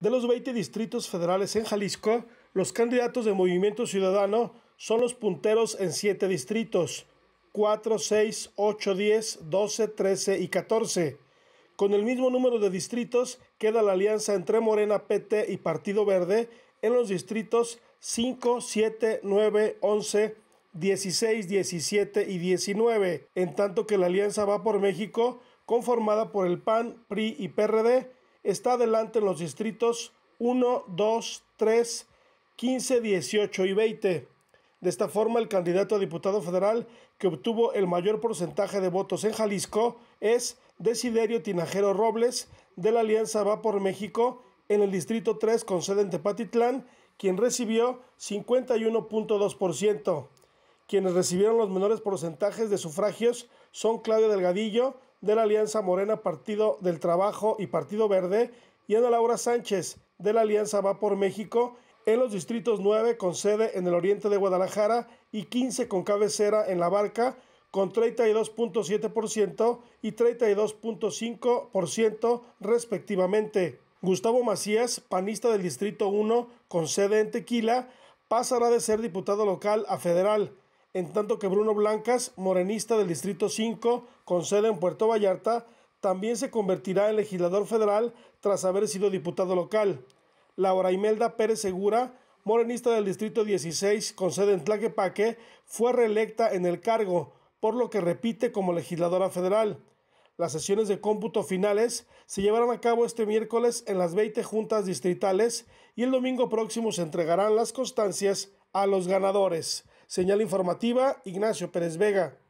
De los 20 distritos federales en Jalisco, los candidatos de Movimiento Ciudadano son los punteros en 7 distritos, 4, 6, 8, 10, 12, 13 y 14. Con el mismo número de distritos queda la alianza entre Morena, PT y Partido Verde en los distritos 5, 7, 9, 11, 16, 17 y 19, en tanto que la alianza va por México, conformada por el PAN, PRI y PRD, está adelante en los distritos 1, 2, 3, 15, 18 y 20. De esta forma, el candidato a diputado federal que obtuvo el mayor porcentaje de votos en Jalisco es Desiderio Tinajero Robles de la Alianza Va por México en el Distrito 3 con sede en Tepatitlán, quien recibió 51.2%. Quienes recibieron los menores porcentajes de sufragios son Claudia Delgadillo de la Alianza Morena Partido del Trabajo y Partido Verde, y Ana Laura Sánchez de la Alianza Va por México en los distritos 9 con sede en el oriente de Guadalajara y 15 con cabecera en La Barca con 32.7% y 32.5% respectivamente. Gustavo Macías, panista del distrito 1 con sede en Tequila, pasará de ser diputado local a federal en tanto que Bruno Blancas, morenista del Distrito 5, con sede en Puerto Vallarta, también se convertirá en legislador federal tras haber sido diputado local. Laura Imelda Pérez Segura, morenista del Distrito 16, con sede en Tlaquepaque, fue reelecta en el cargo, por lo que repite como legisladora federal. Las sesiones de cómputo finales se llevarán a cabo este miércoles en las 20 juntas distritales y el domingo próximo se entregarán las constancias a los ganadores. Señal informativa, Ignacio Pérez Vega.